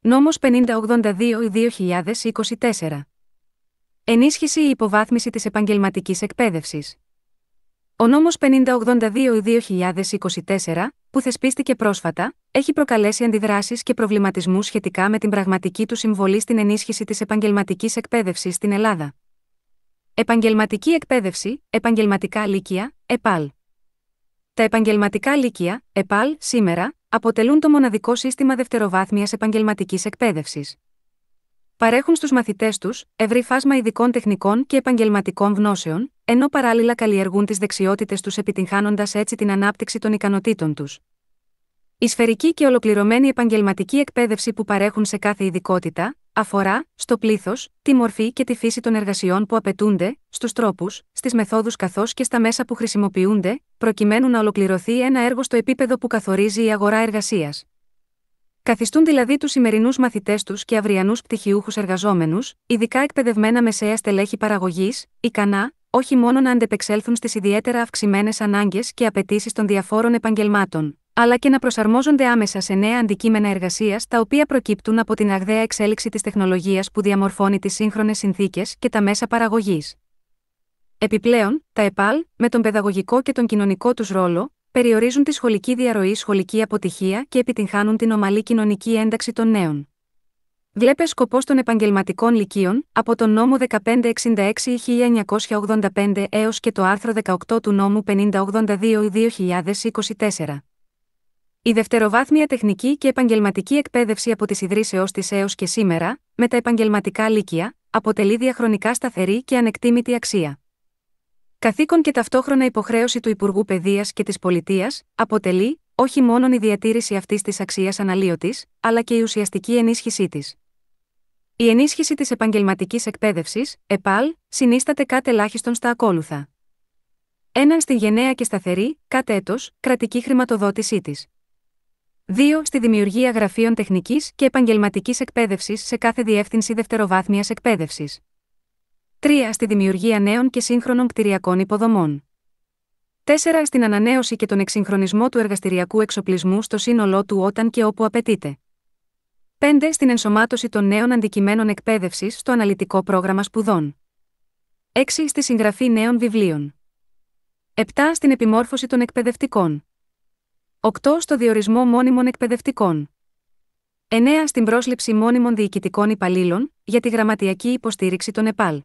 Νόμος 5082-2024. Ενίσχυση ή υποβάθμιση της επαγγελματικής εκπαίδευσης. Ο νόμος 5082-2024, που θεσπίστηκε πρόσφατα, έχει προκαλέσει αντιδράσεις και προβληματισμούς σχετικά με την πραγματική του συμβολή στην ενίσχυση της επαγγελματικής εκπαίδευσης στην Ελλάδα. Επαγγελματική εκπαίδευση, επαγγελματικά λύκεια, ΕΠΑΛ. Τα επαγγελματικά λύκεια, ΕΠΑΛ, σήμερα, αποτελούν το μοναδικό σύστημα δευτεροβάθμιας επαγγελματικής εκπαίδευσης. Παρέχουν στους μαθητές τους ευρύ φάσμα ειδικών τεχνικών και επαγγελματικών γνώσεων, ενώ παράλληλα καλλιεργούν τις δεξιότητες τους επιτυγχάνοντας έτσι την ανάπτυξη των ικανοτήτων τους. Η σφαιρική και ολοκληρωμένη επαγγελματική εκπαίδευση που παρέχουν σε κάθε ειδικότητα αφορά, στο πλήθος, τη μορφή και τη φύση των εργασιών που απαιτούνται, στους τρόπους, στις μεθόδους καθώς και στα μέσα που χρησιμοποιούνται, προκειμένου να ολοκληρωθεί ένα έργο στο επίπεδο που καθορίζει η αγορά εργασίας. Καθιστούν δηλαδή τους σημερινούς μαθητές τους και αυριανούς πτυχιούχους εργαζόμενους, ειδικά εκπαιδευμένα μεσαία στελέχη παραγωγής, ικανά, όχι μόνο να αντεπεξέλθουν στις ιδιαίτερα αυξημένες ανάγκες και απαιτήσεις των διαφόρων επαγγελμάτων, αλλά και να προσαρμόζονται άμεσα σε νέα αντικείμενα εργασίας τα οποία προκύπτουν από την αγδαία εξέλιξη της τεχνολογίας που διαμορφώνει τις σύγχρονες συνθήκες και τα μέσα παραγωγής. Επιπλέον, τα ΕΠΑΛ, με τον παιδαγωγικό και τον κοινωνικό τους ρόλο, περιορίζουν τη σχολική διαρροή, σχολική αποτυχία και επιτυγχάνουν την ομαλή κοινωνική ένταξη των νέων. Βλέπε σκοπός των επαγγελματικών λυκείων, από τον νόμο 1566 1985 έως και το άρθρο 18 του νόμου 5082 2024. Η δευτεροβάθμια τεχνική και επαγγελματική εκπαίδευση από τις ιδρύσεω της έως και σήμερα, με τα επαγγελματικά λύκεια, αποτελεί διαχρονικά σταθερή και ανεκτήμητη αξία. Καθήκον και ταυτόχρονα υποχρέωση του Υπουργού Παιδείας και της Πολιτείας, αποτελεί, όχι μόνο η διατήρηση αυτής της αξίας αναλύωτης, αλλά και η ουσιαστική ενίσχυσή της. Η ενίσχυση της επαγγελματικής εκπαίδευσης, ΕΠΑΛ, συνίσταται κάτω ελάχιστον στα ακόλουθα. Έναν στη γενναία και σταθερή, κάτ' έτος, κρατική χρηματοδότησή της. 2. Στη δημιουργία γραφείων τεχνικής και επαγγελματικής εκπαίδευσης σε κάθε διεύθυνση δευτεροβάθμιας εκπαίδευσης. 3. Στη δημιουργία νέων και σύγχρονων κτηριακών υποδομών. 4. Στην ανανέωση και τον εξυγχρονισμό του εργαστηριακού εξοπλισμού στο σύνολό του όταν και όπου απαιτείται. 5. Στην ενσωμάτωση των νέων αντικειμένων εκπαίδευσης στο αναλυτικό πρόγραμμα σπουδών. 6. Στη συγγραφή νέων βιβλίων. 7. Στην επιμόρφωση των εκπαιδευτικών. 8. Στο διορισμό μόνιμων εκπαιδευτικών. 9. Στην πρόσληψη μόνιμων διοικητικών υπαλλήλων για τη γραμματιακή υποστήριξη των ΕΠΑΛ.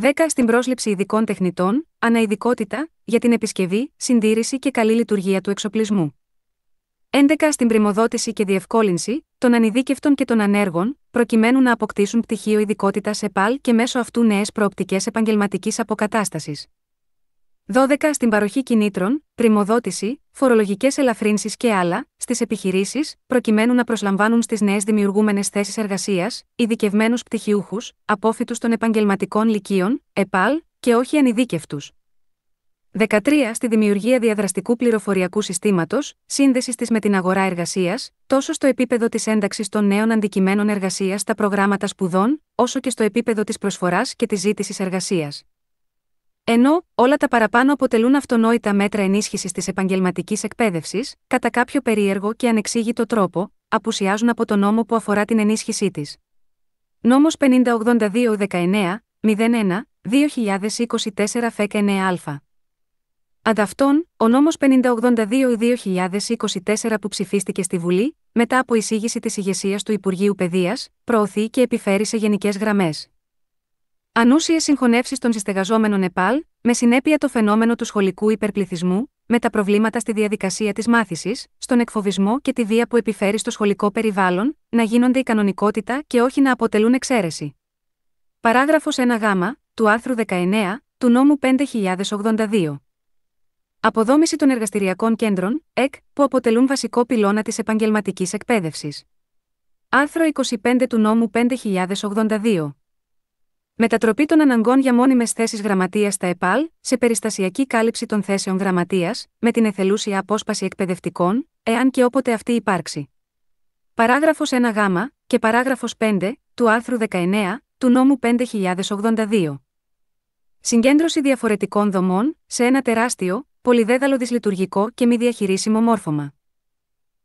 10. Στην πρόσληψη ειδικών τεχνητών, αναειδικότητα, για την επισκευή, συντήρηση και καλή λειτουργία του εξοπλισμού. 11. Στην πρημοδότηση και διευκόλυνση των ανειδίκευτων και των ανέργων, προκειμένου να αποκτήσουν πτυχίο ειδικότητα ΕΠΑΛ και μέσω αυτού νέες προοπτικές επαγγελματικής αποκατάστασης. 12. Στην παροχή κινήτρων, πρημοδότηση, φορολογικές ελαφρύνσεις και άλλα, στις επιχειρήσεις, προκειμένου να προσλαμβάνουν στις νέες δημιουργούμενες θέσεις εργασίας, ειδικευμένους πτυχιούχους, απόφοιτους των επαγγελματικών λυκείων, ΕΠΑΛ, και όχι ανειδίκευτους. 13. Στη δημιουργία διαδραστικού πληροφοριακού συστήματος, σύνδεσης της με την αγορά εργασίας, τόσο στο επίπεδο της ένταξης των νέων αντικειμένων εργασίας στα προγράμματα σπουδών, όσο και στο επίπεδο της προσφοράς και της ζήτησης εργασίας. Ενώ όλα τα παραπάνω αποτελούν αυτονόητα μέτρα ενίσχυσης της επαγγελματικής εκπαίδευσης, κατά κάποιο περίεργο και ανεξήγητο τρόπο, απουσιάζουν από το νόμο που αφορά την ενίσχυσή της. νομο 5082 19 5082-19-01-2024 ΦΕΚ 9α. Ανταυτόν, ο νόμος 5082-2024 που ψηφίστηκε στη Βουλή, μετά από εισήγηση της ηγεσίας του Υπουργείου Παιδείας, προωθεί και επιφέρει σε γενικές γραμμές. Ανούσιες συγχωνεύσεις των συστεγαζόμενων ΕΠΑΛ, με συνέπεια το φαινόμενο του σχολικού υπερπληθισμού, με τα προβλήματα στη διαδικασία της μάθησης, στον εκφοβισμό και τη βία που επιφέρει στο σχολικό περιβάλλον, να γίνονται η κανονικότητα και όχι να αποτελούν εξαίρεση. Παράγραφος 1 Γ, του άρθρου 19, του νόμου 5082. Αποδόμηση των εργαστηριακών κέντρων, ΕΚ, που αποτελούν βασικό πυλώνα της επαγγελματικής εκπαίδευσης. Άρθρο 25 του νόμου 5082. Μετατροπή των αναγκών για μόνιμες θέσεις γραμματείας στα ΕΠΑΛ σε περιστασιακή κάλυψη των θέσεων γραμματείας, με την εθελούσια απόσπαση εκπαιδευτικών, εάν και όποτε αυτή υπάρξει. Παράγραφος 1 Γ και παράγραφος 5 του άρθρου 19 του νόμου 5082. Συγκέντρωση διαφορετικών δομών σε ένα τεράστιο, πολυδέδαλο δυσλειτουργικό και μη διαχειρίσιμο μόρφωμα.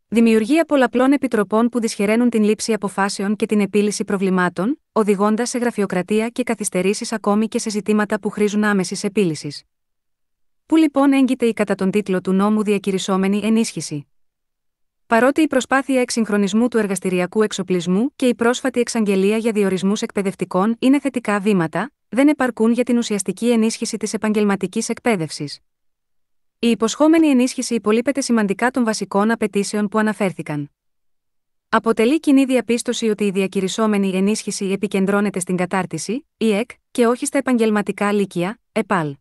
Δημιουργία πολλαπλών επιτροπών που δυσχεραίνουν την λήψη αποφάσεων και την επίλυση προβλημάτων, οδηγώντας σε γραφειοκρατία και καθυστερήσεις ακόμη και σε ζητήματα που χρήζουν άμεσης επίλυσης. Πού λοιπόν έγκυται η κατά τον τίτλο του νόμου διακυρισόμενη ενίσχυση. Παρότι η προσπάθεια εξυγχρονισμού του εργαστηριακού εξοπλισμού και η πρόσφατη εξαγγελία για διορισμούς εκπαιδευτικών είναι θετικά βήματα, δεν επαρκούν για την ουσιαστική ενίσχυση της επαγγελματικής εκπαίδευσης. Η υποσχόμενη ενίσχυση υπολείπεται σημαντικά των βασικών απαιτήσεων που αναφέρθηκαν. Αποτελεί κοινή διαπίστωση ότι η διακυρισόμενη ενίσχυση επικεντρώνεται στην κατάρτιση, η ΕΚ, και όχι στα επαγγελματικά λύκεια, ΕΠΑΛ.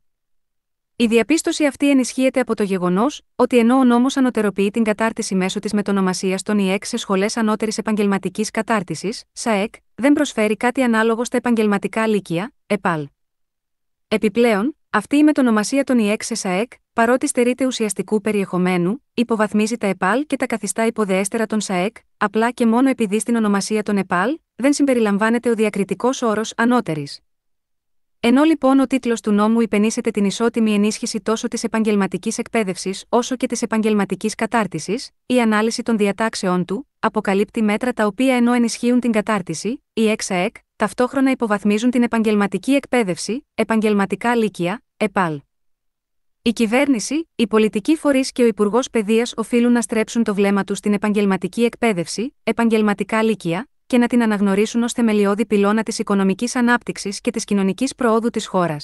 Η διαπίστωση αυτή ενισχύεται από το γεγονός ότι ενώ ο νόμος ανωτεροποιεί την κατάρτιση μέσω της μετονομασίας των ΙΕΚ σε σχολές ανώτερης επαγγελματικής κατάρτισης, ΣΑΕΚ, δεν προσφέρει κάτι ανάλογο στα επαγγελματικά λύκεια, ΕΠΑΛ. Επιπλέον, αυτή η μετονομασία των ΙΕΚ σε ΣΑΕΚ παρότι στερείται ουσιαστικού περιεχομένου, υποβαθμίζει τα ΕΠΑΛ και τα καθιστά υποδεέστερα των ΣΑΕΚ, απλά και μόνο επειδή στην ονομασία των ΕΠΑΛ δεν συμπεριλαμβάνεται ο διακριτικός όρος ανώτερης. Ενώ λοιπόν ο τίτλος του νόμου υπενήσεται την ισότιμη ενίσχυση τόσο της επαγγελματικής εκπαίδευσης όσο και της επαγγελματικής κατάρτισης, η ανάλυση των διατάξεών του αποκαλύπτει μέτρα τα οποία ενώ ενισχύουν την κατάρτιση, η ΕΞΑΕΚ, ταυτόχρονα υποβαθμίζουν την επαγγελματική εκπαίδευση, επαγγελματικά λύκεια, ΕΠΑΛ. Η κυβέρνηση, οι πολιτικοί φορείς και ο Υπουργός Παιδείας οφείλουν να στρέψουν το βλέμμα τους στην επαγγελματική εκπαίδευση, επαγγελματικά λύκεια, και να την αναγνωρίσουν ως θεμελιώδη πυλώνα της οικονομικής ανάπτυξης και της κοινωνικής προόδου της χώρας.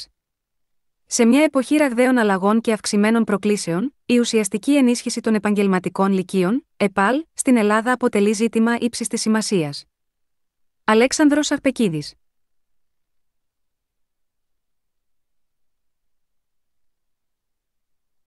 Σε μια εποχή ραγδαίων αλλαγών και αυξημένων προκλήσεων, η ουσιαστική ενίσχυση των επαγγελματικών λυκείων, ΕΠΑΛ, στην Ελλάδα αποτελεί ζήτημα ύψης της σημασίας. Αλέξανδρος Αρπεκίδης